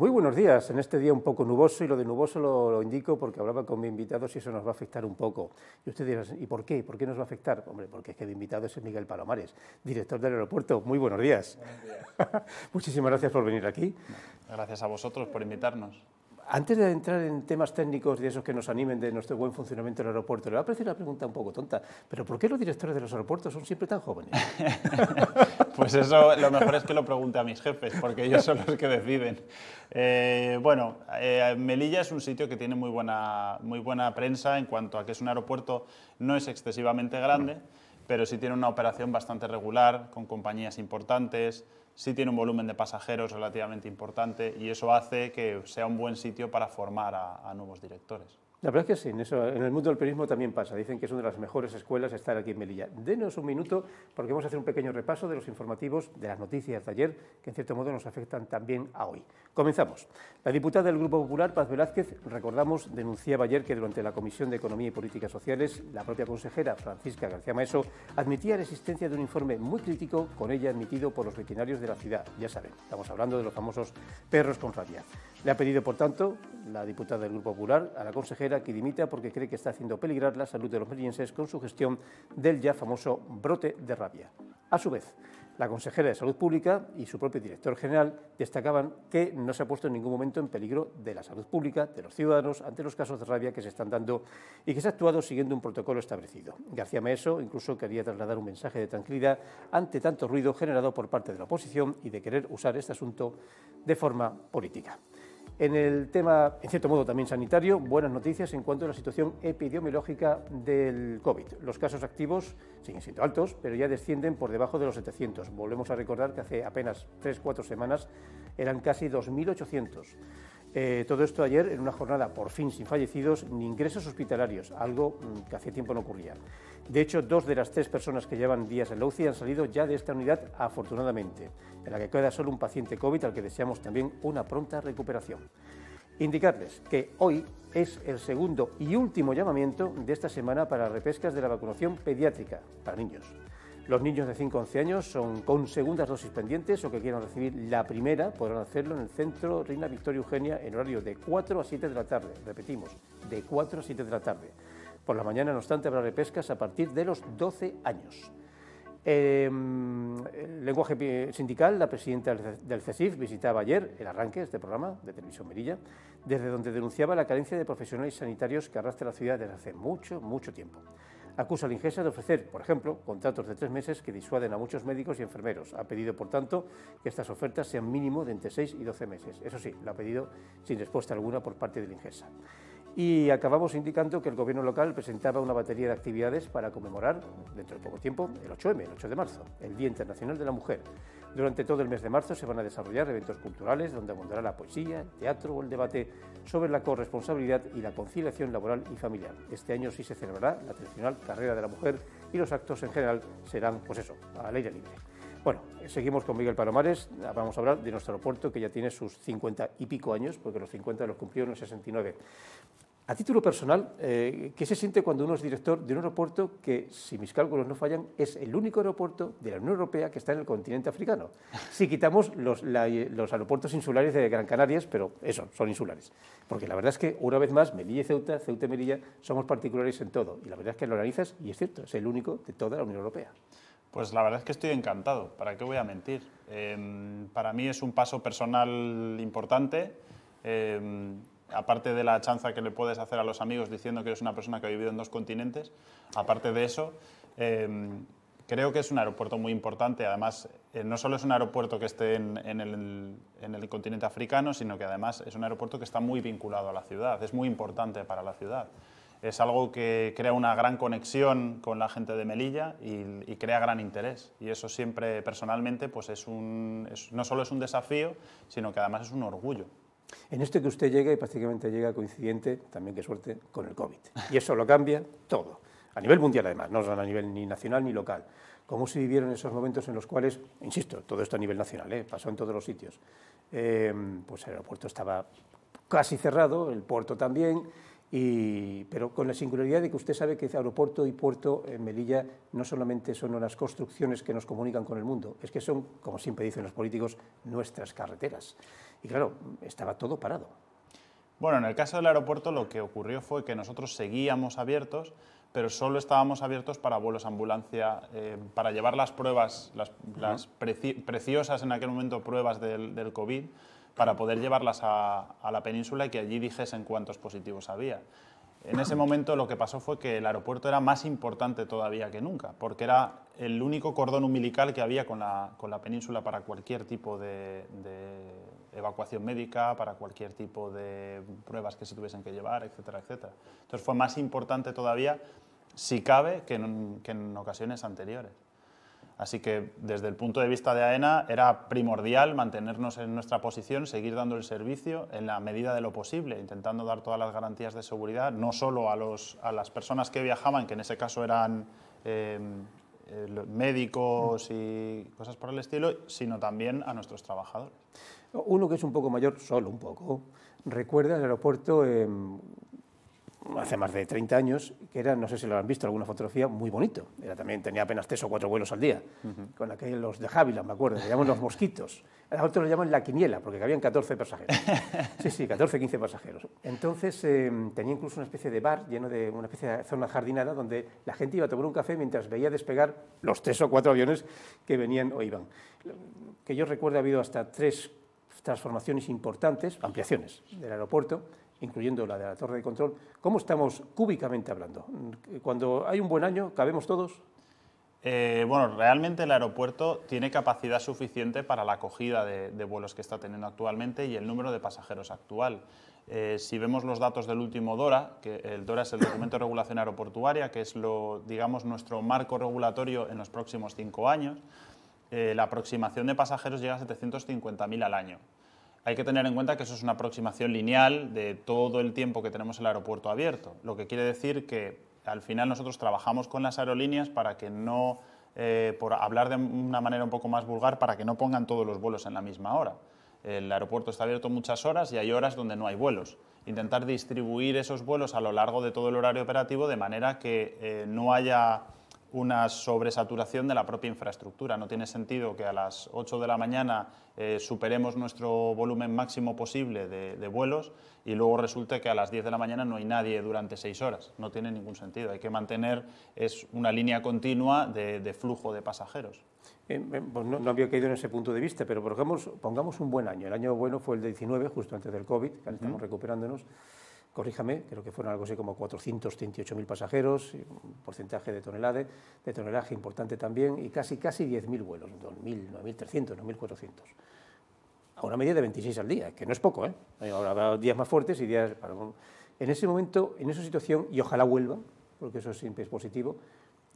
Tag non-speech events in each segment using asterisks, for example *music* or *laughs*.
muy buenos días en este día un poco nuboso y lo de nuboso lo, indico porque hablaba con mi invitado si eso nos va a afectar un poco. Y usted dirá, ¿y por qué? ¿Por qué nos va a afectar? Hombre, porque es que mi invitado es Miguel Palomares, director del aeropuerto. Muy Buenos días. *laughs* Muchísimas gracias por venir aquí. Gracias a vosotros por invitarnos. Antes de entrar en temas técnicos y esos que nos animen de nuestro buen funcionamiento del aeropuerto, le va a parecer una pregunta un poco tonta, pero ¿por qué los directores de los aeropuertos son siempre tan jóvenes? *laughs* pues eso lo mejor es que lo pregunte a mis jefes, porque ellos son los que deciden. Eh, bueno, eh, Melilla es un sitio que tiene muy buena, muy buena prensa en cuanto a que es un aeropuerto, no es excesivamente grande, pero sí tiene una operación bastante regular, con compañías importantes, sí tiene un volumen de pasajeros relativamente importante y eso hace que sea un buen sitio para formar a, nuevos directores. La verdad es que sí, en, el mundo del periodismo también pasa. Dicen que es una de las mejores escuelas estar aquí en Melilla. Denos un minuto porque vamos a hacer un pequeño repaso de los informativos, de las noticias de ayer, que en cierto modo nos afectan también a hoy. Comenzamos. La diputada del Grupo Popular, Paz Velázquez, recordamos, denunciaba ayer que durante la Comisión de Economía y Políticas Sociales, la propia consejera, Francisca García Maeso, admitía la existencia de un informe muy crítico, con ella admitido por los veterinarios de la ciudad. Ya saben, estamos hablando de los famosos perros con rabia. Le ha pedido, por tanto, la diputada del Grupo Popular a la consejera que dimita porque cree que está haciendo peligrar la salud de los merienses con su gestión del ya famoso brote de rabia. A su vez, la consejera de Salud Pública y su propio director general destacaban que no se ha puesto en ningún momento en peligro de la salud pública de los ciudadanos ante los casos de rabia que se están dando y que se ha actuado siguiendo un protocolo establecido. García Maeso incluso quería trasladar un mensaje de tranquilidad ante tanto ruido generado por parte de la oposición y de querer usar este asunto de forma política. En el tema, en cierto modo también sanitario, buenas noticias en cuanto a la situación epidemiológica del COVID. Los casos activos siguen siendo altos, pero ya descienden por debajo de los 700. Volvemos a recordar que hace apenas 3-4 semanas eran casi 2.800. Eh, todo esto ayer en una jornada por fin sin fallecidos ni ingresos hospitalarios, algo mm, que hace tiempo no ocurría. De hecho, dos de las tres personas que llevan días en la UCI han salido ya de esta unidad, afortunadamente, en la que queda solo un paciente COVID al que deseamos también una pronta recuperación. Indicarles que hoy es el segundo y último llamamiento de esta semana para repescas de la vacunación pediátrica para niños. Los niños de 5 a 11 años son con segundas dosis pendientes o que quieran recibir la primera podrán hacerlo en el centro Reina Victoria Eugenia en horario de 4 a 7 de la tarde. Repetimos, de 4 a 7 de la tarde. Por la mañana, no obstante, habrá pescas a partir de los 12 años. Em, el lenguaje sindical, la presidenta del CESIF visitaba ayer el arranque de este programa de Televisión Merilla, desde donde denunciaba la carencia de profesionales sanitarios que arrastra la ciudad desde hace mucho, mucho tiempo. Acusa la Ingesa de ofrecer, por ejemplo, contratos de tres meses que disuaden a muchos médicos y enfermeros. Ha pedido, por tanto, que estas ofertas sean mínimo de entre 6 y 12 meses. Eso sí, lo ha pedido sin respuesta alguna por parte del Ingesa. Y acabamos indicando que el gobierno local presentaba una batería de actividades para conmemorar, dentro de poco tiempo, el 8M, el 8 de marzo, el Día Internacional de la Mujer. Durante todo el mes de marzo se van a desarrollar eventos culturales donde abundará la poesía, el teatro o el debate sobre la corresponsabilidad y la conciliación laboral y familiar. Este año sí se celebrará la tradicional carrera de la mujer y los actos en general serán, pues eso, a al aire libre. Bueno, seguimos con Miguel Palomares. Vamos a hablar de nuestro aeropuerto que ya tiene sus 50 y pico años, porque los 50 los cumplió en el 69. A título personal, eh, ¿qué se siente cuando uno es director de un aeropuerto que, si mis cálculos no fallan, es el único aeropuerto de la Unión Europea que está en el continente africano? Si quitamos los, aeropuertos insulares de Gran Canarias, pero eso, son insulares. Porque la verdad es que, una vez más, Melilla y Ceuta, Ceuta y Melilla, somos particulares en todo. Y la verdad es que lo analizas y es cierto, es el único de toda la Unión Europea. Pues la verdad es que estoy encantado, ¿para qué voy a mentir? Em, para mí es un paso personal importante. Em, aparte de la chanza que le puedes hacer a los amigos diciendo que eres una persona que ha vivido en dos continentes, aparte de eso, em, creo que es un aeropuerto muy importante. Además, eh, no solo es un aeropuerto que esté en, el, continente africano, sino que además es un aeropuerto que está muy vinculado a la ciudad, es muy importante para la ciudad. Es algo que crea una gran conexión con la gente de Melilla y, crea gran interés. Y eso siempre, personalmente, pues es un, no solo es un desafío, sino que además es un orgullo en esto que usted llega y prácticamente llega coincidente, también qué suerte, con el COVID. Y eso lo cambia todo, a nivel mundial además, no a nivel ni nacional ni local. ¿Cómo se vivieron esos momentos en los cuales, insisto, todo esto a nivel nacional, ¿eh? pasó en todos los sitios? Eh, pues el aeropuerto estaba casi cerrado, el puerto también, pero con la singularidad de que usted sabe que aeropuerto y puerto en Melilla no solamente son unas construcciones que nos comunican con el mundo, es que son, como siempre dicen los políticos, nuestras carreteras. Y claro, estaba todo parado. Bueno, en el caso del aeropuerto lo que ocurrió fue que nosotros seguíamos abiertos, pero solo estábamos abiertos para vuelos ambulancia, eh, para llevar las pruebas, las, preciosas en aquel momento pruebas del, del COVID para poder llevarlas a, la península y que allí dijesen cuántos positivos había. En ese momento lo que pasó fue que el aeropuerto era más importante todavía que nunca, porque era el único cordón umbilical que había con la, península para cualquier tipo de, evacuación médica, para cualquier tipo de pruebas que se tuviesen que llevar, etcétera, etcétera. Entonces fue más importante todavía, si cabe, que en ocasiones anteriores. Así que desde el punto de vista de AENA era primordial mantenernos en nuestra posición, seguir dando el servicio en la medida de lo posible, intentando dar todas las garantías de seguridad, no solo a, a las personas que viajaban, que en ese caso eran em, médicos y cosas por el estilo, sino también a nuestros trabajadores. Uno que es un poco mayor, solo un poco, recuerda el aeropuerto hace más de 30 años, que era, no sé si lo han visto, alguna fotografía, muy bonito. Era también, tenía apenas tres o cuatro vuelos al día, con aquellos de Jávila, me acuerdo, se llaman los mosquitos. A otros lo llaman la quiniela, porque cabían 14 pasajeros. *laughs* Sí, sí, 14, 15 pasajeros. Entonces em, tenía incluso una especie de bar lleno de una especie de zona jardinada donde la gente iba a tomar un café mientras veía despegar los tres o cuatro aviones que venían o iban. Que yo recuerdo ha habido hasta tres transformaciones importantes, ampliaciones del aeropuerto, incluyendo la de la torre de control, ¿cómo estamos cúbicamente hablando? Cuando hay un buen año, ¿cabemos todos? Eh, bueno, realmente el aeropuerto tiene capacidad suficiente para la acogida de, vuelos que está teniendo actualmente y el número de pasajeros actual. Eh, si vemos los datos del último DORA, que el DORA es el documento de regulación aeroportuaria, que es lo, digamos, nuestro marco regulatorio en los próximos cinco años, eh, la aproximación de pasajeros llega a 750.000 al año hay que tener en cuenta que eso es una aproximación lineal de todo el tiempo que tenemos el aeropuerto abierto, lo que quiere decir que al final nosotros trabajamos con las aerolíneas para que no, eh, por hablar de una manera un poco más vulgar, para que no pongan todos los vuelos en la misma hora. El aeropuerto está abierto muchas horas y hay horas donde no hay vuelos. Intentar distribuir esos vuelos a lo largo de todo el horario operativo de manera que eh, no haya una sobresaturación de la propia infraestructura. No tiene sentido que a las 8 de la mañana eh, superemos nuestro volumen máximo posible de, vuelos y luego resulte que a las 10 de la mañana no hay nadie durante 6 horas. No tiene ningún sentido. Hay que mantener es una línea continua de, flujo de pasajeros. Eh, eh, pues no, no, había caído en ese punto de vista, pero pongamos, pongamos un buen año. El año bueno fue el de 19, justo antes del COVID, que estamos recuperándonos corríjame, creo que fueron algo así como 438.000 pasajeros, un porcentaje de, tonelade, de tonelaje importante también, y casi, casi 10.000 vuelos, 2.000, 9.300, 9.400 a una media de 26 al día, que no es poco, ¿eh? habrá días más fuertes y días... En ese momento, en esa situación, y ojalá vuelva, porque eso siempre es positivo,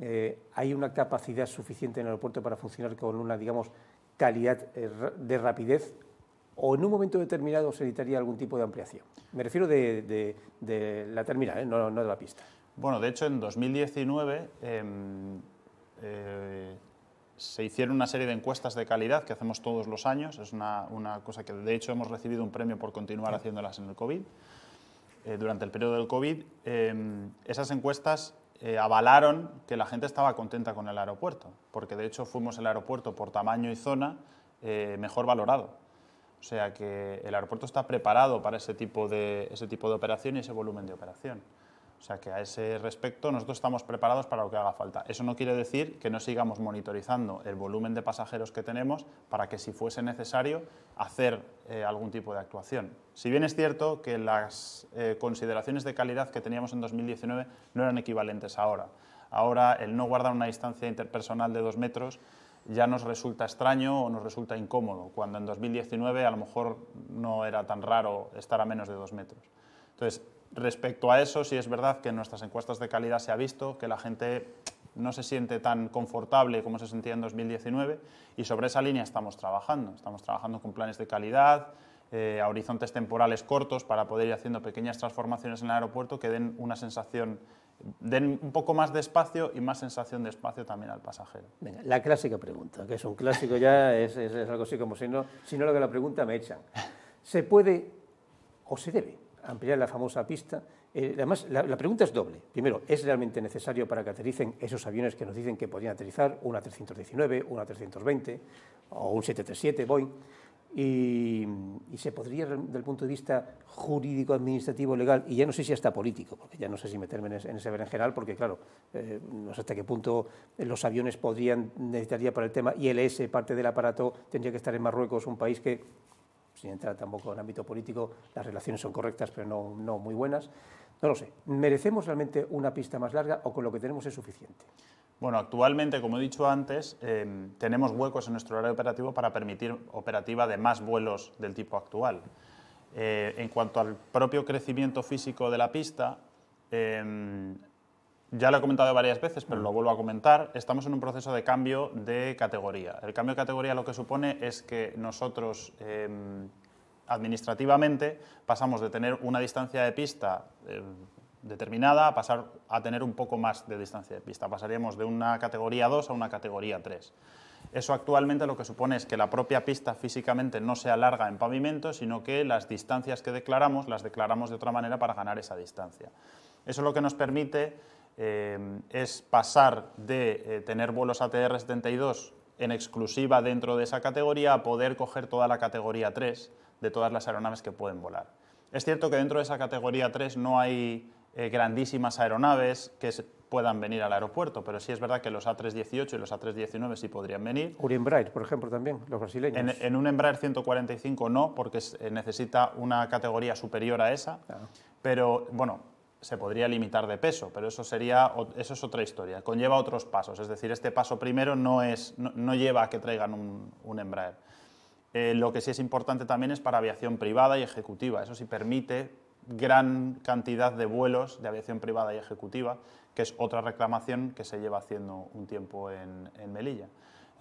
eh, hay una capacidad suficiente en el aeropuerto para funcionar con una, digamos, calidad eh, de rapidez o en un momento determinado se necesitaría algún tipo de ampliación? Me refiero de, la terminal, ¿eh? no, de la pista. Bueno, de hecho, en 2019 em, eh, se hicieron una serie de encuestas de calidad que hacemos todos los años. Es una, cosa que, de hecho, hemos recibido un premio por continuar haciéndolas en el COVID. Eh, durante el periodo del COVID, em, esas encuestas avalaron que la gente estaba contenta con el aeropuerto, porque de hecho fuimos el aeropuerto por tamaño y zona mejor valorado. O sea que el aeropuerto está preparado para ese tipo de, ese tipo de operación y ese volumen de operación. O sea que a ese respecto nosotros estamos preparados para lo que haga falta. Eso no quiere decir que no sigamos monitorizando el volumen de pasajeros que tenemos para que si fuese necesario hacer eh, algún tipo de actuación. Si bien es cierto que las eh, consideraciones de calidad que teníamos en 2019 no eran equivalentes ahora. Ahora el no guardar una distancia interpersonal de dos metros ya nos resulta extraño o nos resulta incómodo, cuando en 2019 a lo mejor no era tan raro estar a menos de dos metros. Entonces, respecto a eso, sí es verdad que en nuestras encuestas de calidad se ha visto que la gente no se siente tan confortable como se sentía en 2019 y sobre esa línea estamos trabajando. Estamos trabajando con planes de calidad, eh, a horizontes temporales cortos para poder ir haciendo pequeñas transformaciones en el aeropuerto que den una sensación den un poco más de espacio y más sensación de espacio también al pasajero. la clásica pregunta, que es un clásico ya, es, algo así como si no, si no lo que la pregunta me echan. ¿Se puede o se debe ampliar la famosa pista? Eh, además, la, pregunta es doble. Primero, ¿es realmente necesario para que aterricen esos aviones que nos dicen que podrían aterrizar una 319, una 320 o un 737 Boeing? y, se podría, desde el punto de vista jurídico, administrativo, legal, y ya no sé si hasta político, porque ya no sé si meterme en, ese, en general, porque claro, eh, no sé hasta qué punto los aviones podrían, necesitaría para el tema y el S, parte del aparato, tendría que estar en Marruecos, un país que, si entrar tampoco en ámbito político, las relaciones son correctas, pero no, no muy buenas. No lo sé. ¿Merecemos realmente una pista más larga o con lo que tenemos es suficiente? Bueno, actualmente, como he dicho antes, eh, tenemos huecos en nuestro horario operativo para permitir operativa de más vuelos del tipo actual. Eh, en cuanto al propio crecimiento físico de la pista, eh, ya lo he comentado varias veces, pero lo vuelvo a comentar, estamos en un proceso de cambio de categoría. El cambio de categoría lo que supone es que nosotros administrativamente pasamos de tener una distancia de pista determinada a pasar a tener un poco más de distancia de pista. Pasaríamos de una categoría 2 a una categoría 3. Eso actualmente lo que supone es que la propia pista físicamente no se alarga en pavimento, sino que las distancias que declaramos las declaramos de otra manera para ganar esa distancia. Eso lo que nos permite eh, es pasar de eh, tener vuelos ATR 72 en exclusiva dentro de esa categoría a poder coger toda la categoría 3 de todas las aeronaves que pueden volar. Es cierto que dentro de esa categoría 3 no hay eh, grandísimas aeronaves que puedan venir al aeropuerto, pero sí es verdad que los A318 y los A319 sí podrían venir. Un Embraer, por ejemplo, también, los brasileños. En, un Embraer 145 no, porque eh, necesita una categoría superior a esa, ah. pero bueno, se podría limitar de peso, pero eso sería eso es otra historia. Conlleva otros pasos, es decir, este paso primero no es no, lleva a que traigan un, Embraer. Eh, lo que sí es importante también es para aviación privada y ejecutiva. Eso sí permite gran cantidad de vuelos de aviación privada y ejecutiva, que es otra reclamación que se lleva haciendo un tiempo en, Melilla.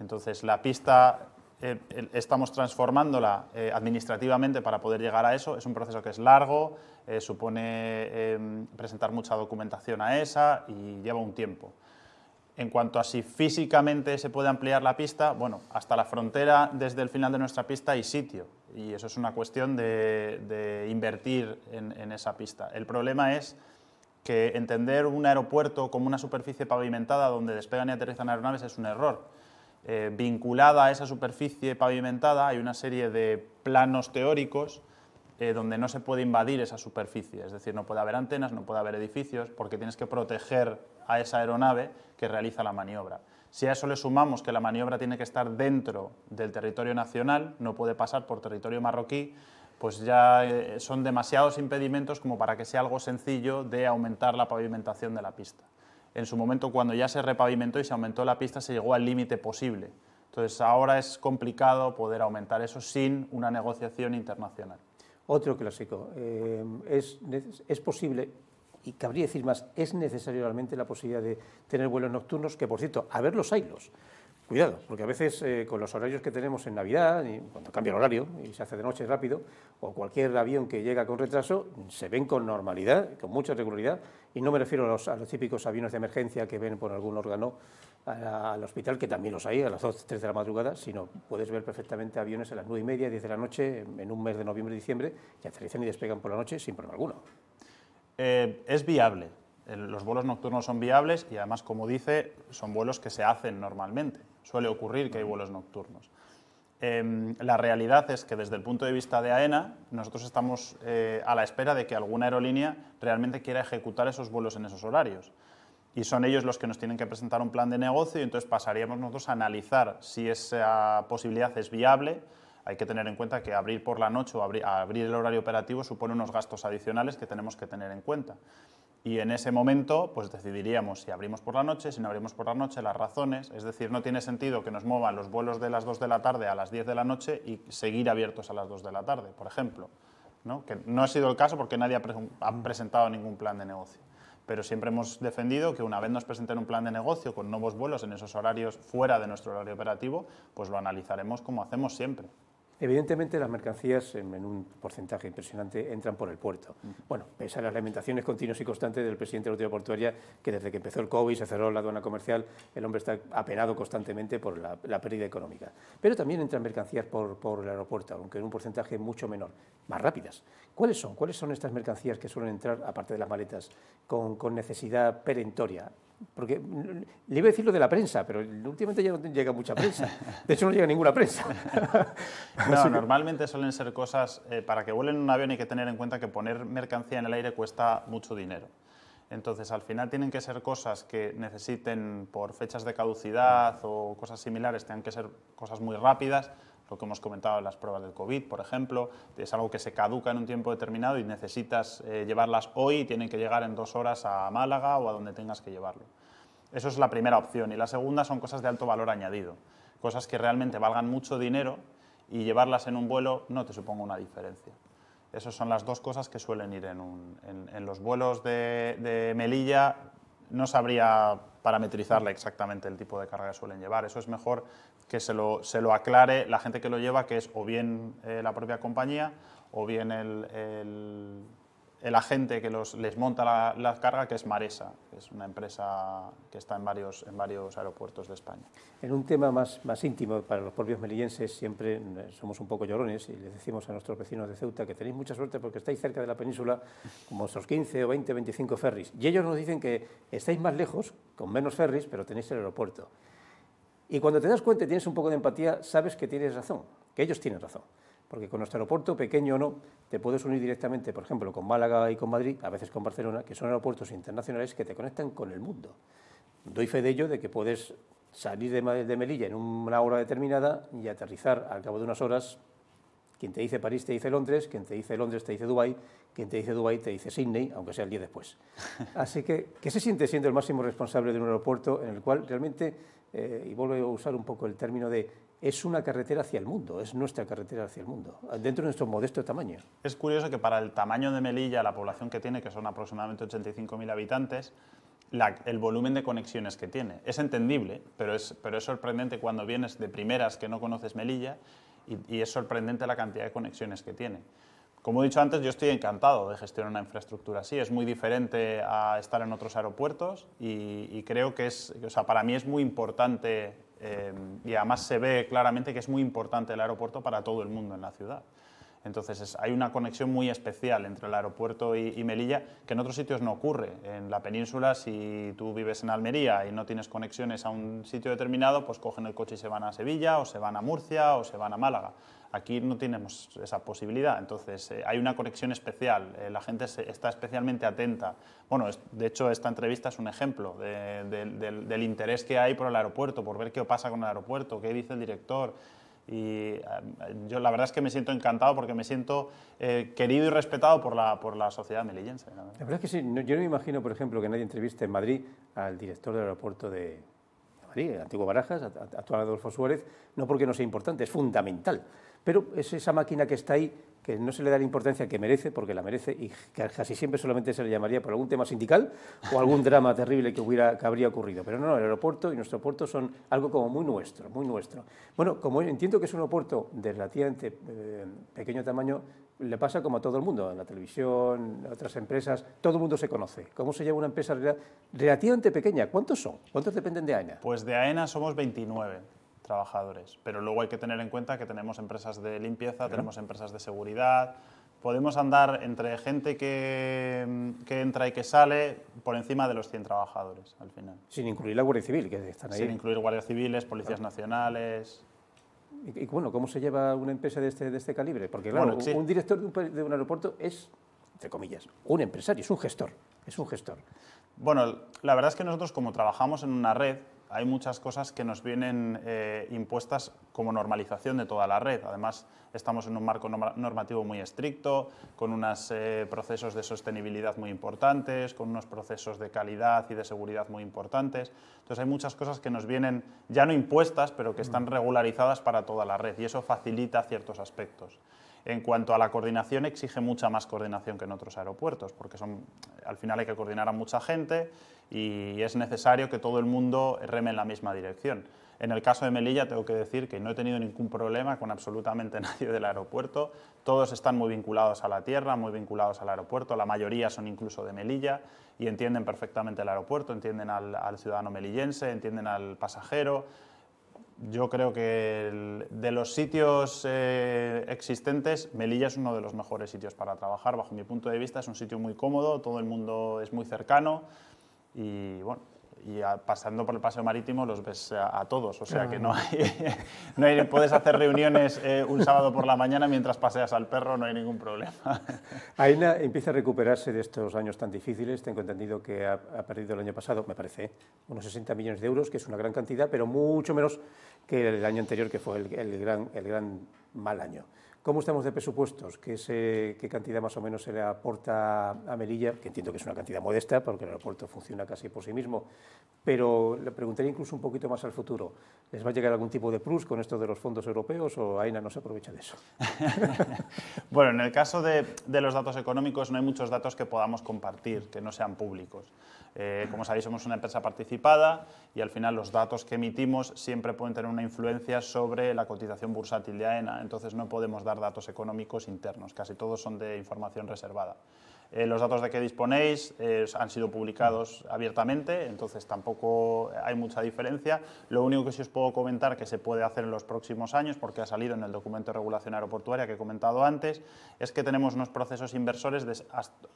Entonces, la pista eh, estamos transformándola eh, administrativamente para poder llegar a eso. Es un proceso que es largo, eh, supone presentar mucha documentación a esa y lleva un tiempo. En cuanto a si físicamente se puede ampliar la pista, bueno, hasta la frontera desde el final de nuestra pista hay sitio y eso es una cuestión de, invertir en, esa pista. El problema es que entender un aeropuerto como una superficie pavimentada donde despegan y aterrizan aeronaves es un error. Eh, vinculada a esa superficie pavimentada hay una serie de planos teóricos eh, donde no se puede invadir esa superficie, es decir, no puede haber antenas, no puede haber edificios, porque tienes que proteger a esa aeronave que realiza la maniobra. Si a eso le sumamos que la maniobra tiene que estar dentro del territorio nacional, no puede pasar por territorio marroquí, pues ya eh, son demasiados impedimentos como para que sea algo sencillo de aumentar la pavimentación de la pista. En su momento, cuando ya se repavimentó y se aumentó la pista, se llegó al límite posible. Entonces, ahora es complicado poder aumentar eso sin una negociación internacional. Otro clásico. Eh, es, ¿Es posible y cabría decir más, es necesariamente realmente la posibilidad de tener vuelos nocturnos, que por cierto, a ver los ailos, Cuidado, porque a veces eh, con los horarios que tenemos en Navidad, cuando cambia el horario y se hace de noche rápido, o cualquier avión que llega con retraso, se ven con normalidad, con mucha regularidad, y no me refiero a los, típicos aviones de emergencia que ven por algún órgano al hospital, que también los hay a las 2, 3 de la madrugada, sino puedes ver perfectamente aviones a las 9 y media, 10 de la noche, en un mes de noviembre y diciembre, que aterrizan y despegan por la noche sin problema alguno. Eh, es viable. Los vuelos nocturnos son viables y además, como dice, son vuelos que se hacen normalmente. Suele ocurrir que hay vuelos nocturnos. Em, la realidad es que desde el punto de vista de AENA, nosotros estamos eh, a la espera de que alguna aerolínea realmente quiera ejecutar esos vuelos en esos horarios. Y son ellos los que nos tienen que presentar un plan de negocio y entonces pasaríamos nosotros a analizar si esa posibilidad es viable, hay que tener en cuenta que abrir por la noche o abrir, el horario operativo supone unos gastos adicionales que tenemos que tener en cuenta. Y en ese momento, pues decidiríamos si abrimos por la noche, si no abrimos por la noche, las razones. Es decir, no tiene sentido que nos muevan los vuelos de las 2 de la tarde a las 10 de la noche y seguir abiertos a las 2 de la tarde, por ejemplo. ¿no? Que no ha sido el caso porque nadie ha mm. presentado ningún plan de negocio. Pero siempre hemos defendido que una vez nos presenten un plan de negocio con nuevos vuelos en esos horarios fuera de nuestro horario operativo, pues lo analizaremos como hacemos siempre. Evidentemente las mercancías en, un porcentaje impresionante entran por el puerto. Bueno, pese a las lamentaciones continuas y constantes del presidente de la autoridad portuaria, que desde que empezó el COVID se cerró la aduana comercial, el hombre está apenado constantemente por la, pérdida económica. Pero también entran mercancías por, el aeropuerto, aunque en un porcentaje mucho menor, más rápidas. ¿Cuáles son? ¿Cuáles son estas mercancías que suelen entrar, aparte de las maletas, con necesidad perentoria? porque le iba a decir lo de la prensa, pero últimamente ya llega mucha prensa. De hecho, no llega ninguna prensa. *laughs* no, normalmente suelen ser cosas, eh, para que vuelen un avión hay que tener en cuenta que poner mercancía en el aire cuesta mucho dinero. Entonces, al final tienen que ser cosas que necesiten por fechas de caducidad o cosas similares, tienen que ser cosas muy rápidas, lo que hemos comentado en las pruebas del COVID, por ejemplo, es algo que se caduca en un tiempo determinado y necesitas eh, llevarlas hoy y tienen que llegar en dos horas a Málaga o a donde tengas que llevarlo. Eso es la primera opción. Y la segunda son cosas de alto valor añadido, cosas que realmente valgan mucho dinero y llevarlas en un vuelo no te suponga una diferencia. Esas son las dos cosas que suelen ir en, los vuelos de, de, Melilla. No sabría parametrizarle exactamente el tipo de carga que suelen llevar. Eso es mejor que se lo, se lo, aclare la gente que lo lleva, que es o bien eh, la propia compañía o bien el, el, agente que los, les monta la, carga, que es Maresa, que es una empresa que está en varios, en varios aeropuertos de España. En un tema más, más íntimo para los propios melillenses, siempre eh, somos un poco llorones y les decimos a nuestros vecinos de Ceuta que tenéis mucha suerte porque estáis cerca de la península, con vuestros 15 o 20, 25 ferries. Y ellos nos dicen que estáis más lejos, con menos ferries, pero tenéis el aeropuerto. Y cuando te das cuenta y tienes un poco de empatía, sabes que tienes razón, que ellos tienen razón. Porque con nuestro aeropuerto, pequeño o no, te puedes unir directamente, por ejemplo, con Málaga y con Madrid, a veces con Barcelona, que son aeropuertos internacionales que te conectan con el mundo. Doy fe de ello, de que puedes salir de, Melilla en una hora determinada y aterrizar al cabo de unas horas. Quien te dice París te dice Londres, quien te dice Londres te dice Dubái, quien te dice Dubái te dice Sydney, aunque sea el día después. *laughs* Así que, ¿qué se siente siendo el máximo responsable de un aeropuerto en el cual realmente eh, y vuelvo a usar un poco el término de es una carretera hacia el mundo, es nuestra carretera hacia el mundo, dentro de nuestro modesto tamaño. Es curioso que para el tamaño de Melilla, la población que tiene, que son aproximadamente 85.000 habitantes, el volumen de conexiones que tiene. Es entendible, pero es, sorprendente cuando vienes de primeras que no conoces Melilla y es sorprendente la cantidad de conexiones que tiene. Como he dicho antes, yo estoy encantado de gestionar una infraestructura así. Es muy diferente a estar en otros aeropuertos y, creo que para mí es muy importante eh, y además se ve claramente que es muy importante el aeropuerto para todo el mundo en la ciudad. Entonces hay una conexión muy especial entre el aeropuerto y, Melilla que en otros sitios no ocurre. En la península, si tú vives en Almería y no tienes conexiones a un sitio determinado, pues cogen el coche y se van a Sevilla o se van a Murcia o se van a Málaga. Aquí no tenemos esa posibilidad, entonces eh, hay una conexión especial, eh, la gente está especialmente atenta. Bueno, de hecho esta entrevista es un ejemplo del, del interés que hay por el aeropuerto, por ver qué pasa con el aeropuerto, qué dice el director, y eh, yo la verdad es que me siento encantado porque me siento eh, querido y respetado por la, por la sociedad melillense. La verdad. es que sí, yo no me imagino, por ejemplo, que nadie entreviste en Madrid al director del aeropuerto de, Madrid, el antiguo Barajas, actual Adolfo Suárez, no porque no sea importante, es fundamental. Pero es esa máquina que está ahí, que no se le da la importancia que merece, porque la merece, y casi siempre solamente se le llamaría por algún tema sindical o algún *laughs* drama terrible que, hubiera, que habría ocurrido. Pero no, el aeropuerto y nuestro puerto son algo como muy nuestro, muy nuestro. Bueno, como entiendo que es un aeropuerto de relativamente eh, pequeño tamaño, le pasa como a todo el mundo, en la televisión, otras empresas, todo el mundo se conoce. ¿Cómo se llama una empresa relativamente pequeña? ¿Cuántos son? ¿Cuántos dependen de AENA? Pues de AENA somos 29 trabajadores. Pero luego hay que tener en cuenta que tenemos empresas de limpieza, tenemos empresas de seguridad. Podemos andar entre gente que, que, entra y que sale por encima de los 100 trabajadores al final. Sin incluir la Guardia Civil, que están ahí. Sin incluir guardias civiles, policías nacionales. Y, bueno, ¿cómo se lleva una empresa de este, de este calibre? Porque claro, un director de un, de un aeropuerto es, entre comillas, un empresario, es un gestor. Es un gestor. Bueno, la verdad es que nosotros como trabajamos en una red, hay muchas cosas que nos vienen eh, impuestas como normalización de toda la red. Además, estamos en un marco normativo muy estricto, con unos eh, procesos de sostenibilidad muy importantes, con unos procesos de calidad y de seguridad muy importantes. Entonces, hay muchas cosas que nos vienen ya no impuestas, pero que están regularizadas para toda la red y eso facilita ciertos aspectos. En cuanto a la coordinación, exige mucha más coordinación que en otros aeropuertos, porque son, al final hay que coordinar a mucha gente y es necesario que todo el mundo reme en la misma dirección. En el caso de Melilla tengo que decir que no he tenido ningún problema con absolutamente *laughs* nadie del aeropuerto. Todos están muy vinculados a la tierra, muy vinculados al aeropuerto, la mayoría son incluso de Melilla y entienden perfectamente el aeropuerto, entienden al, ciudadano melillense, entienden al pasajero. Yo creo que de los sitios eh, existentes, Melilla es uno de los mejores sitios para trabajar. Bajo mi punto de vista es un sitio muy cómodo, todo el mundo es muy cercano y bueno, y pasando por el paseo marítimo los ves a, todos, o sea que no ah. hay, *laughs* no puedes hacer reuniones eh, un sábado por la mañana mientras paseas al perro, no hay ningún problema. *laughs* Aina empieza a recuperarse de estos años tan difíciles, tengo entendido que ha, perdido el año pasado, me parece, unos 60 millones de euros, que es una gran cantidad, pero mucho menos que el año anterior, que fue el gran, el gran mal año. ¿Cómo estamos de presupuestos? ¿Qué, cantidad más o menos se le aporta a Melilla? Que entiendo que es una cantidad modesta, porque el aeropuerto funciona casi por sí mismo, pero le preguntaría incluso un poquito más al futuro. ¿Les va a llegar algún tipo de plus con esto de los fondos europeos o AINA no se aprovecha de eso? *laughs* bueno, en el caso de, los datos económicos no hay muchos datos que podamos compartir, que no sean públicos. Eh, como sabéis, somos una empresa participada y al final los datos que emitimos siempre pueden tener una influencia sobre la cotización bursátil de AENA, entonces no podemos dar datos económicos internos, casi todos son de información reservada. Eh, los datos de que disponéis eh, han sido publicados abiertamente, entonces tampoco hay mucha diferencia. Lo único que sí os puedo comentar que se puede hacer en los próximos años, porque ha salido en el documento de regulación aeroportuaria que he comentado antes, es que tenemos unos procesos inversores de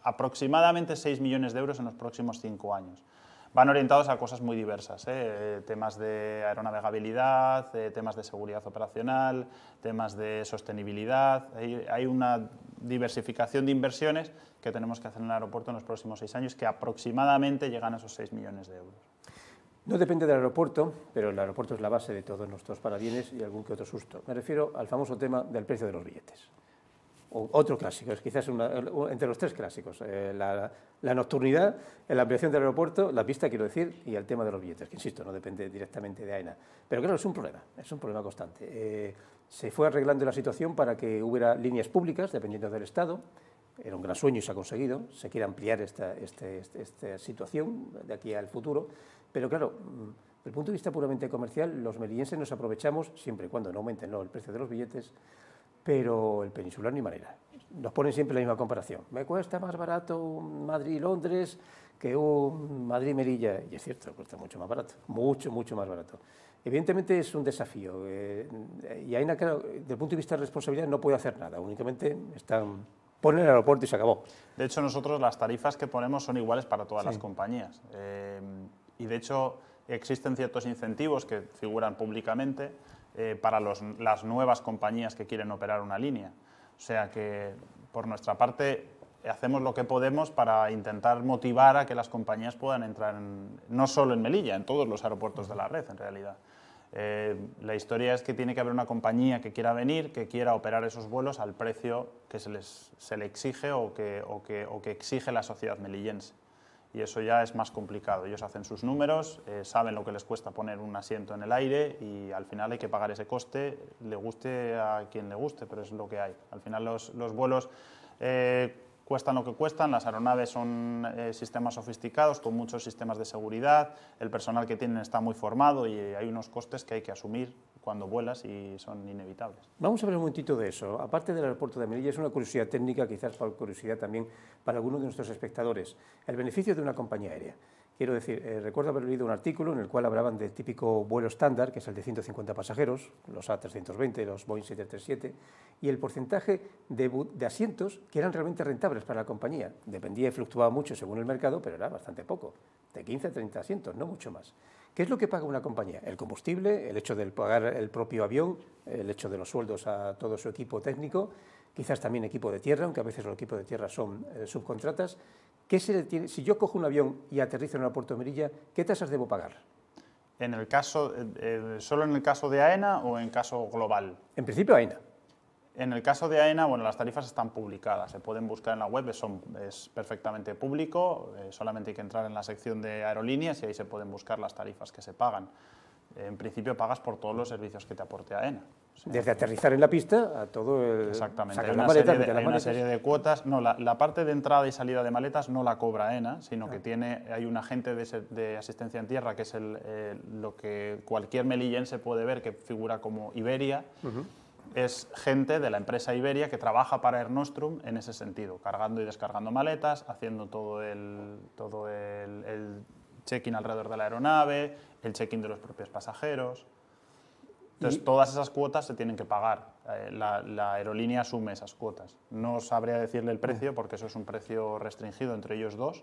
aproximadamente 6 millones de euros en los próximos 5 años van orientados a cosas muy diversas, ¿eh? Eh, temas de aeronavegabilidad, eh, temas de seguridad operacional, temas de sostenibilidad. Hay, una diversificación de inversiones que tenemos que hacer en el aeropuerto en los próximos seis años, que aproximadamente llegan a esos seis millones de euros. No depende del aeropuerto, pero el aeropuerto es la base de todos nuestros parabienes y algún que otro susto. Me refiero al famoso tema del precio de los billetes otro clásico, quizás entre los tres clásicos, eh, la, nocturnidad, la ampliación del aeropuerto, la pista, quiero decir, y el tema de los billetes, que insisto, no depende directamente de AENA. Pero claro, es un problema, es un problema constante. Eh, se fue arreglando la situación para que hubiera líneas públicas, dependiendo del Estado, era un gran sueño y se ha conseguido, se quiere ampliar esta, este, este, situación de aquí al futuro, pero claro, mm, desde el punto de vista puramente comercial, los melillenses nos aprovechamos, siempre y cuando no aumenten el precio de los billetes, pero el peninsular ni manera. Nos ponen siempre la misma comparación. Me cuesta más barato un Madrid-Londres que un Madrid-Merilla. Y es cierto, cuesta mucho más barato, mucho, mucho más barato. Evidentemente es un desafío. Eh, y ahí, desde el punto de vista de responsabilidad, no puede hacer nada. Únicamente están ponen el aeropuerto y se acabó. De hecho, nosotros las tarifas que ponemos son iguales para todas las compañías. Eh, y de hecho, existen ciertos incentivos que figuran públicamente eh, para las nuevas compañías que quieren operar una línea. O sea que, por nuestra parte, hacemos lo que podemos para intentar motivar a que las compañías puedan entrar no solo en Melilla, en todos los aeropuertos de la red, en realidad. Eh, la historia es que tiene que haber una compañía que quiera venir, que quiera operar esos vuelos al precio que se, les, se le exige o que, o que, o que exige la sociedad melillense y eso ya es más complicado. Ellos hacen sus números, eh, saben lo que les cuesta poner un asiento en el aire y al final hay que pagar ese coste, le guste a quien le guste, pero es lo que hay. Al final los, vuelos eh, cuestan lo que cuestan, las aeronaves son eh, sistemas sofisticados con muchos sistemas de seguridad, el personal que tienen está muy formado y hay unos costes que hay que asumir cuando vuelas y son inevitables. Vamos a hablar un momentito de eso. Aparte del aeropuerto de Melilla, es una curiosidad técnica, quizás para curiosidad también para algunos de nuestros espectadores. El beneficio de una compañía aérea. Quiero decir, eh, recuerdo haber leído un artículo en el cual hablaban del típico vuelo estándar, que es el de 150 pasajeros, los A320, los Boeing 737, y el porcentaje de, de asientos que eran realmente rentables para la compañía. Dependía y fluctuaba mucho según el mercado, pero era bastante poco, de 15 a 30 asientos, no mucho más. ¿Qué es lo que paga una compañía? El combustible, el hecho de pagar el propio avión, el hecho de los sueldos a todo su equipo técnico, quizás también equipo de tierra, aunque a veces los equipos de tierra son eh, subcontratas. ¿Qué se Si yo cojo un avión y aterrizo en el puerto de Mirilla, ¿qué tasas debo pagar? En el caso, eh, eh, ¿Solo en el caso de AENA o en caso global? En principio AENA. En el caso de AENA, bueno, las tarifas están publicadas, se pueden buscar en la web, es perfectamente público, eh, solamente hay que entrar en la sección de aerolíneas y ahí se pueden buscar las tarifas que se pagan. En principio pagas por todos los servicios que te aporte AENA. Desde aterrizar en la pista a todo el... Exactamente, hay, una, serie de, cuotas. No, la, parte de entrada y salida de maletas no la cobra AENA, sino que ah. tiene, hay un agente de, asistencia en tierra que es el, eh, lo que cualquier melillense puede ver que figura como Iberia es gente de la empresa Iberia que trabaja para Air Nostrum en ese sentido, cargando y descargando maletas, haciendo todo el, todo el, check-in alrededor de la aeronave, el check-in de los propios pasajeros. Entonces, todas esas cuotas se tienen que pagar. Eh, la, la, aerolínea asume esas cuotas. No sabría decirle el precio mm. porque eso es un precio restringido entre ellos dos,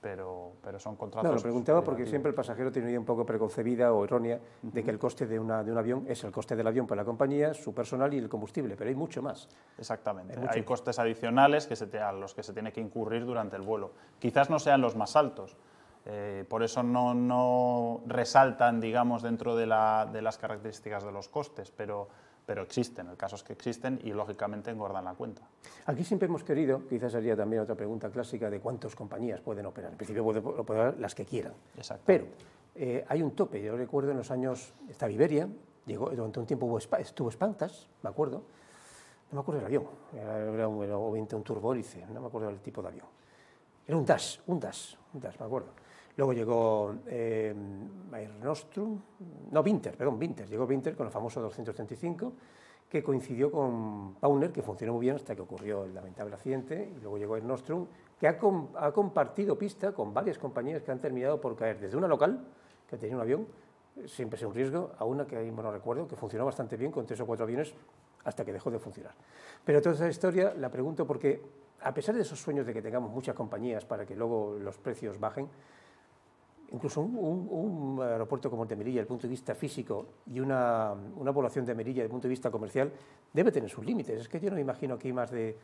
pero, pero son contratos... No, lo preguntaba porque siempre el pasajero tiene una idea un poco preconcebida o errónea de que el coste de, un avión es el coste del avión para la compañía, su personal y el combustible, pero hay mucho más. Exactamente, hay, costes adicionales que se te, a los que se tiene que incurrir durante el vuelo. Quizás no sean los más altos, eh, por eso no, resaltan, digamos, dentro de, de las características de los costes, pero pero existen, el caso es que existen y lógicamente engordan la cuenta. Aquí siempre hemos querido, quizás sería también otra pregunta clásica, de cuántas compañías pueden operar. En principio pueden operar las que quieran. Pero eh, hay un tope, yo recuerdo en los años, está Iberia, llegó, durante un tiempo estuvo espantas, me acuerdo, no me acuerdo del avión, era, un, un turbólice, no me acuerdo del tipo de avión. Era un DAS, un DAS, un DAS, me acuerdo. Luego llegó eh, no, Winter, perdón, llegó Winter con el famoso 235, que coincidió con Pauner, que funcionó muy bien hasta que ocurrió el lamentable accidente, y luego llegó Air Nostrum, que ha, compartido pista con varias compañías que han terminado por caer, desde una local, que tenía un avión, siempre es un riesgo, a una que mismo no recuerdo, que funcionó bastante bien con tres o cuatro aviones hasta que dejó de funcionar. Pero toda esa historia la pregunto porque, a pesar de esos sueños de que tengamos muchas compañías para que luego los precios bajen, incluso un, aeropuerto como el de desde el punto de vista físico y una, población de Merilla desde el punto de vista comercial debe tener sus límites. Es que yo no me imagino hay más de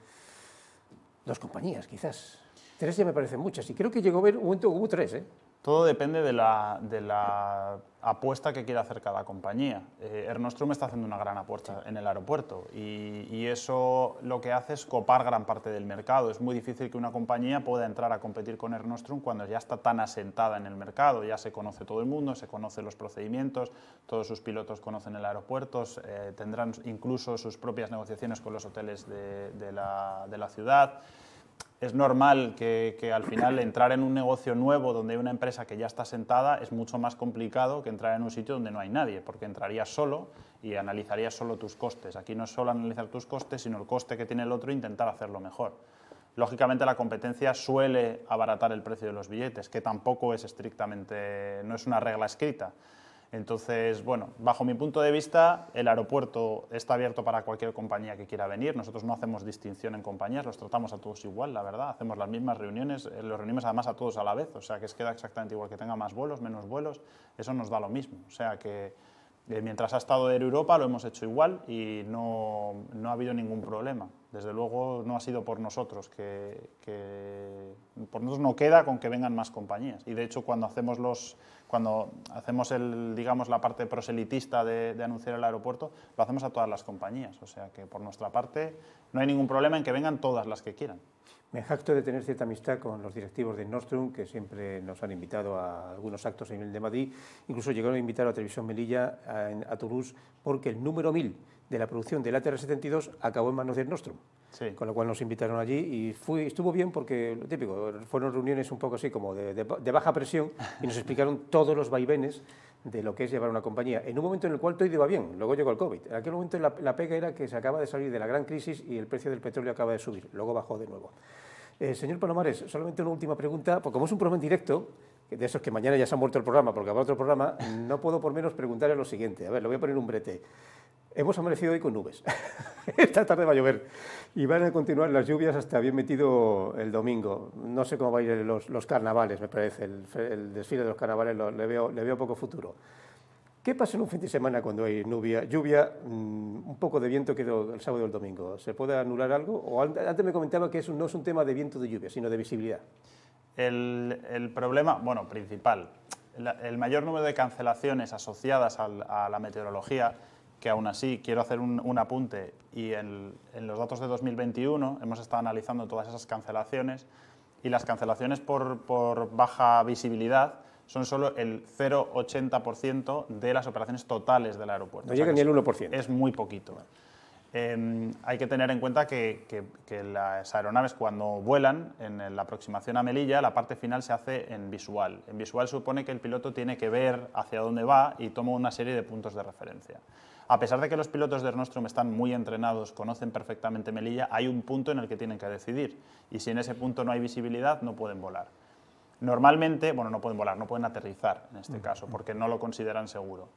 dos compañías, quizás. Tres ya me parecen muchas y creo que llegó a ver, momento, hubo tres, ¿eh? Todo depende de la, apuesta que quiera hacer cada compañía. Eh, Ernostrum está haciendo una gran apuesta en el aeropuerto y, eso lo que hace es copar gran parte del mercado. Es muy difícil que una compañía pueda entrar a competir con Ernostrum cuando ya está tan asentada en el mercado, ya se conoce todo el mundo, se conocen los procedimientos, todos sus pilotos conocen el aeropuerto, eh, tendrán incluso sus propias negociaciones con los hoteles de la ciudad es normal que, al final entrar en un negocio nuevo donde hay una empresa que ya está sentada es mucho más complicado que entrar en un sitio donde no hay nadie, porque entrarías solo y analizarías solo tus costes. Aquí no es solo analizar tus costes, sino el coste que tiene el otro e intentar hacerlo mejor. Lógicamente la competencia suele abaratar el precio de los billetes, que tampoco es estrictamente, no es una regla escrita. Entonces, bueno, bajo mi punto de vista, el aeropuerto está abierto para cualquier compañía que quiera venir. Nosotros no hacemos distinción en compañías, los tratamos a todos igual, la verdad. Hacemos las mismas reuniones, eh, los reunimos además a todos a la vez, o sea que es queda exactamente igual que tenga más vuelos, menos vuelos, eso nos da lo mismo. O sea que eh, mientras ha estado en Europa lo hemos hecho igual y no, ha habido ningún problema. Desde luego no ha sido por nosotros, que por nosotros no queda con que vengan más compañías. Y de hecho cuando hacemos los cuando hacemos el, digamos, la parte proselitista de, anunciar el aeropuerto, lo hacemos a todas las compañías. O sea que por nuestra parte no hay ningún problema en que vengan todas las que quieran. Me jacto de tener cierta amistad con los directivos de Nostrum, que siempre nos han invitado a algunos actos en el de Madrid. Incluso llegaron a invitar a Televisión Melilla, a, a Toulouse, porque el número 1000 de la producción del ATR-72 acabó en manos de Nostrum. Con lo cual nos invitaron allí y fui, estuvo bien porque, lo típico, fueron reuniones un poco así como de, baja presión y nos explicaron *laughs* todos los vaivenes de lo que es llevar una compañía, en un momento en el cual todo iba bien, luego llegó el COVID. En aquel momento la, pega era que se acaba de salir de la gran crisis y el precio del petróleo acaba de subir, luego bajó de nuevo. Eh, señor Palomares, solamente una última pregunta, porque como es un programa en directo, de esos que mañana ya se ha muerto el programa porque habrá otro programa, no puedo por menos preguntarle lo siguiente. A ver, lo voy a poner un brete. Hemos amanecido hoy con nubes. *laughs* Esta tarde va a llover y van a continuar las lluvias hasta bien metido el domingo. No sé cómo va a ir los, los carnavales, me parece. El, desfile de los carnavales le, veo, veo poco futuro. ¿Qué pasa en un fin de semana cuando hay nubia, lluvia, mm, un poco de viento que el sábado o el domingo? ¿Se puede anular algo? O antes me comentaba que no es un tema de viento de lluvia, sino de visibilidad. El, el problema, bueno, principal, el mayor número de cancelaciones asociadas a la meteorología que aún así quiero hacer un, apunte y en, los datos de 2021 hemos estado analizando todas esas cancelaciones y las cancelaciones por, baja visibilidad son solo el 0,80% de las operaciones totales del aeropuerto. No ni el 1%. Es muy poquito. Em, hay que tener en cuenta que, las aeronaves cuando vuelan en la aproximación a Melilla, la parte final se hace en visual. En visual supone que el piloto tiene que ver hacia dónde va y toma una serie de puntos de referencia. A pesar de que los pilotos de Nostrum están muy entrenados, conocen perfectamente Melilla, hay un punto en el que tienen que decidir y si en ese punto no hay visibilidad no pueden volar. Normalmente, bueno, no pueden volar, no pueden aterrizar en este caso porque no lo consideran seguro.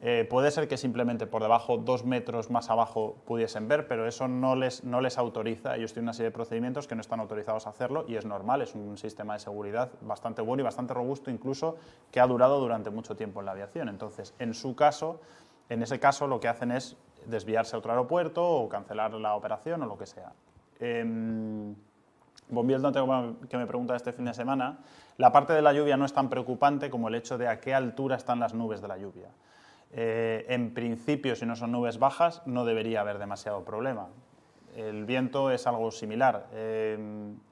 Eh, puede ser que simplemente por debajo, dos metros más abajo, pudiesen ver, pero eso no les, no les autoriza. Ellos tienen una serie de procedimientos que no están autorizados a hacerlo y es normal, es un sistema de seguridad bastante bueno y bastante robusto, incluso que ha durado durante mucho tiempo en la aviación. Entonces, en su caso, en ese caso lo que hacen es desviarse a otro aeropuerto o cancelar la operación o lo que sea. Eh, tengo que me pregunta este fin de semana, la parte de la lluvia no es tan preocupante como el hecho de a qué altura están las nubes de la lluvia. Eh, en principio, si no son nubes bajas, no debería haber demasiado problema. El viento es algo similar. Eh,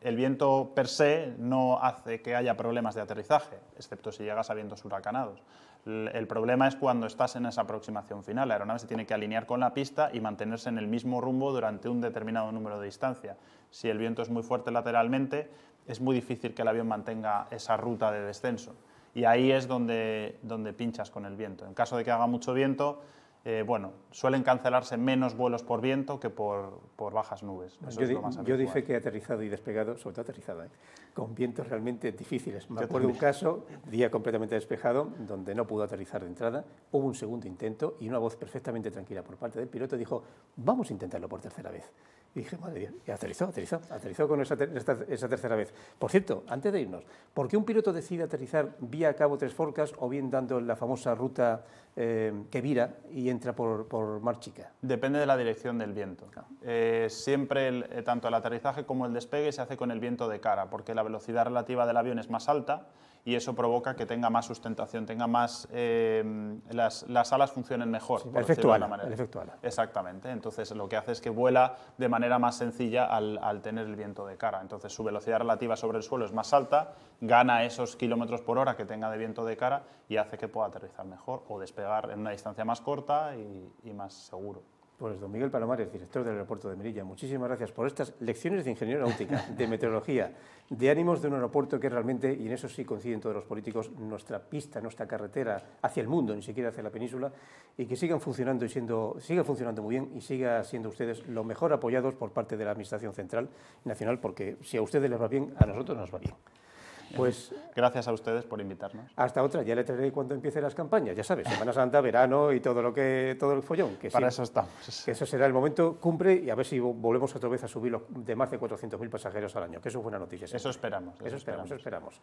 el viento per se no hace que haya problemas de aterrizaje, excepto si llegas a vientos huracanados. El, problema es cuando estás en esa aproximación final. La aeronave se tiene que alinear con la pista y mantenerse en el mismo rumbo durante un determinado número de distancia. Si el viento es muy fuerte lateralmente, es muy difícil que el avión mantenga esa ruta de descenso y ahí es donde, donde pinchas con el viento. En caso de que haga mucho viento, eh, bueno, suelen cancelarse menos vuelos por viento que por, por bajas nubes. yo, dije que aterrizado y despegado, sobre todo aterrizado, ¿eh? con vientos realmente difíciles. Me acuerdo un caso, día completamente despejado, donde no pudo aterrizar de entrada, hubo un segundo intento y una voz perfectamente tranquila por parte del piloto dijo, vamos a intentarlo por tercera vez. Y dije, madre mía, y aterrizó, aterrizó, aterrizó con esa, tercera vez. Por cierto, antes de irnos, ¿por qué un piloto decide aterrizar vía Cabo Tres Forcas o bien dando la famosa ruta eh, que vira y entra por, por Mar Chica? Depende de la dirección del viento. Ah. Eh, siempre, eh, tanto el aterrizaje como el despegue se hace con el viento de cara, porque la velocidad relativa del avión es más alta y eso provoca que tenga más sustentación, tenga más eh, las, alas funcionen mejor. Sí, Exactamente. Entonces lo que hace es que vuela de manera más sencilla al, tener el viento de cara. Entonces su velocidad relativa sobre el suelo es más alta, gana esos kilómetros por hora que tenga de viento de cara y hace que pueda aterrizar mejor o despegar en una distancia más corta y más seguro. Pues don Miguel Palomares, director del aeropuerto de Merilla, muchísimas gracias por estas lecciones de ingeniería náutica, de meteorología, de ánimos de un aeropuerto que realmente, y en eso sí coinciden todos los políticos, nuestra pista, nuestra carretera hacia el mundo, ni siquiera hacia la península, y que sigan funcionando y siendo, siga funcionando muy bien y siga siendo ustedes lo mejor apoyados por parte de la Administración Central Nacional, porque si a ustedes les va bien, a nosotros nos va bien. Pues, Gracias a ustedes por invitarnos. Hasta otra, ya le traeré cuando empiece las campañas, ya sabes, Semana Santa, verano y todo lo que todo el follón. Que Para eso estamos. eso será el momento cumple y a ver si volvemos otra vez a subir los de más de 400.000 pasajeros al año, que eso es buena noticia. Eso esperamos. Eso, esperamos, esperamos,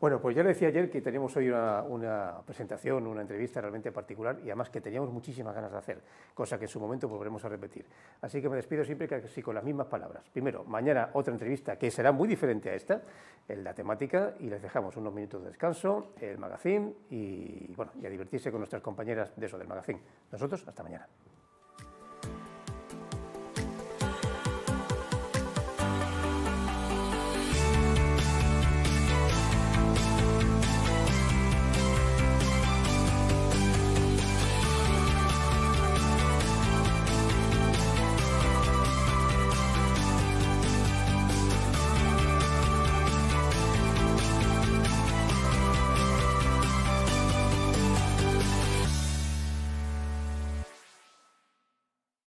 Bueno, pues ya le decía ayer que tenemos hoy una, presentación, una entrevista realmente particular y además que teníamos muchísimas ganas de hacer, cosa que en su momento pues, volveremos a repetir. Así que me despido siempre casi con las mismas palabras. Primero, mañana otra entrevista que será muy diferente a esta, en la temática y les dejamos unos minutos de descanso, el magazín, y, bueno, a divertirse con nuestras compañeras de eso, del magazín. Nosotros, hasta mañana.